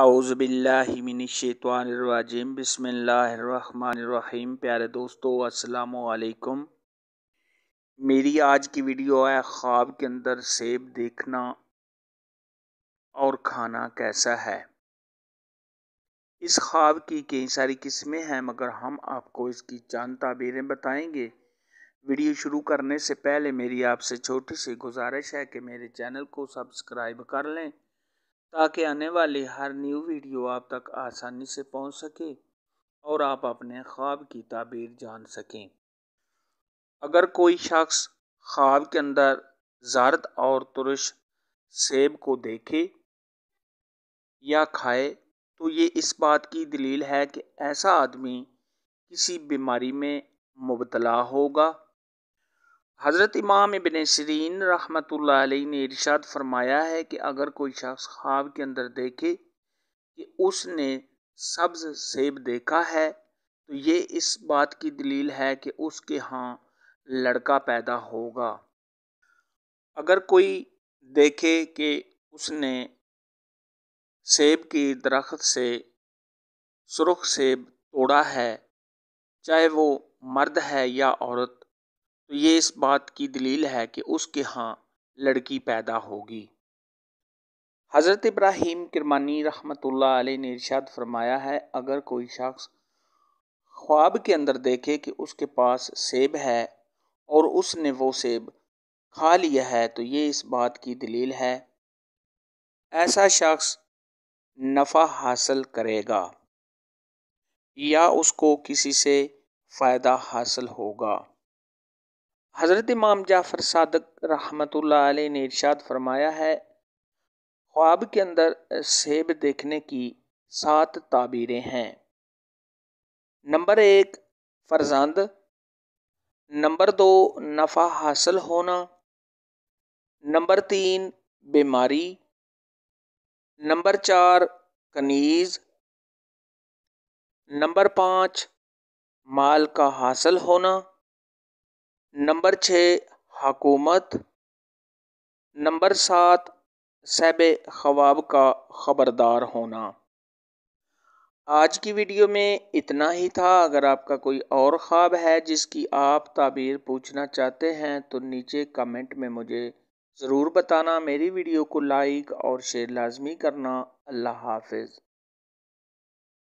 आउज़बिल्लिमिनशैतवानरवाजिम बसमीम प्यारे दोस्तों अस्सलाम मेरी आज की वीडियो है ख्वाब के अंदर सेब देखना और खाना कैसा है इस ख्वाब की कई सारी किस्में हैं मगर हम आपको इसकी चंद ताबीरें बताएंगे वीडियो शुरू करने से पहले मेरी आपसे छोटी सी गुजारिश है कि मेरे चैनल को सब्सक्राइब कर लें ताकि आने वाली हर न्यू वीडियो आप तक आसानी से पहुंच सके और आप अपने ख्वाब की ताबीर जान सकें अगर कोई शख्स ख्वाब के अंदर जर्द और तुरश सेब को देखे या खाए तो ये इस बात की दलील है कि ऐसा आदमी किसी बीमारी में मुबतला होगा हज़रत इमाम इबन सरीन रहमत ने इरशाद फरमाया है कि अगर कोई शख्स ख्वाब के अंदर देखे कि उसने सब्ज़ सेब देखा है तो ये इस बात की दलील है कि उसके यहाँ लड़का पैदा होगा अगर कोई देखे कि उसने सेब की दरख्त से सुरख सेब तोड़ा है चाहे वो मर्द है या औरत तो ये इस बात की दलील है कि उसके यहाँ लड़की पैदा होगी हज़रत इब्राहिम किरमानी रहमत ने इर्शाद फरमाया है अगर कोई शख्स ख्वाब के अंदर देखे कि उसके पास सेब है और उसने वो सेब खा लिया है तो ये इस बात की दलील है ऐसा शख्स नफ़ा हासिल करेगा या उसको किसी से फ़ायदा हासिल होगा हज़रत इमाम जाफ़र सादक रहमत ने इर्शाद फरमाया है ख्वाब के अंदर सेब देखने की सात ताबीरें हैं नंबर एक फरजंद नंबर दो नफ़ा हासिल होना नंबर तीन बीमारी नंबर चार कनीज़ नंबर पाँच माल का हासिल होना नंबर छः हकूमत नंबर सात सैब खवाब का ख़बरदार होना आज की वीडियो में इतना ही था अगर आपका कोई और ख्वाब है जिसकी आप ताबीर पूछना चाहते हैं तो नीचे कमेंट में मुझे ज़रूर बताना मेरी वीडियो को लाइक और शेयर लाजमी करना अल्लाह हाफिज़